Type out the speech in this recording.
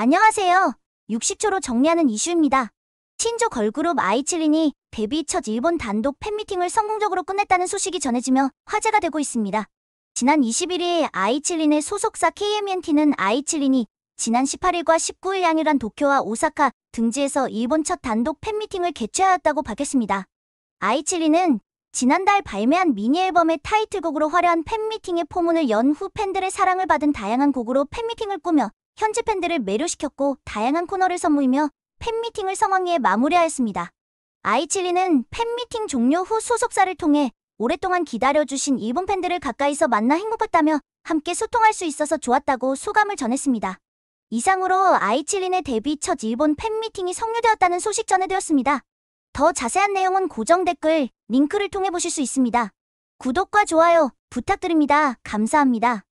안녕하세요. 60초로 정리하는 이슈입니다. 신조 걸그룹 아이칠린이 데뷔 첫 일본 단독 팬미팅을 성공적으로 끝냈다는 소식이 전해지며 화제가 되고 있습니다. 지난 21일 아이칠린의 소속사 KMNT는 아이칠린이 지난 18일과 19일 양일한 도쿄와 오사카 등지에서 일본 첫 단독 팬미팅을 개최하였다고 밝혔습니다. 아이칠린은 지난달 발매한 미니앨범의 타이틀곡으로 화려한 팬미팅의 포문을 연 후 팬들의 사랑을 받은 다양한 곡으로 팬미팅을 꾸며 현지 팬들을 매료시켰고 다양한 코너를 선보이며 팬미팅을 성황리에 마무리하였습니다. 아이칠리는 팬미팅 종료 후 소속사를 통해 오랫동안 기다려주신 일본 팬들을 가까이서 만나 행복했다며 함께 소통할 수 있어서 좋았다고 소감을 전했습니다. 이상으로 아이칠린의 데뷔 첫 일본 팬미팅이 성료되었다는 소식 전해드렸습니다. 더 자세한 내용은 고정 댓글, 링크를 통해 보실 수 있습니다. 구독과 좋아요 부탁드립니다. 감사합니다.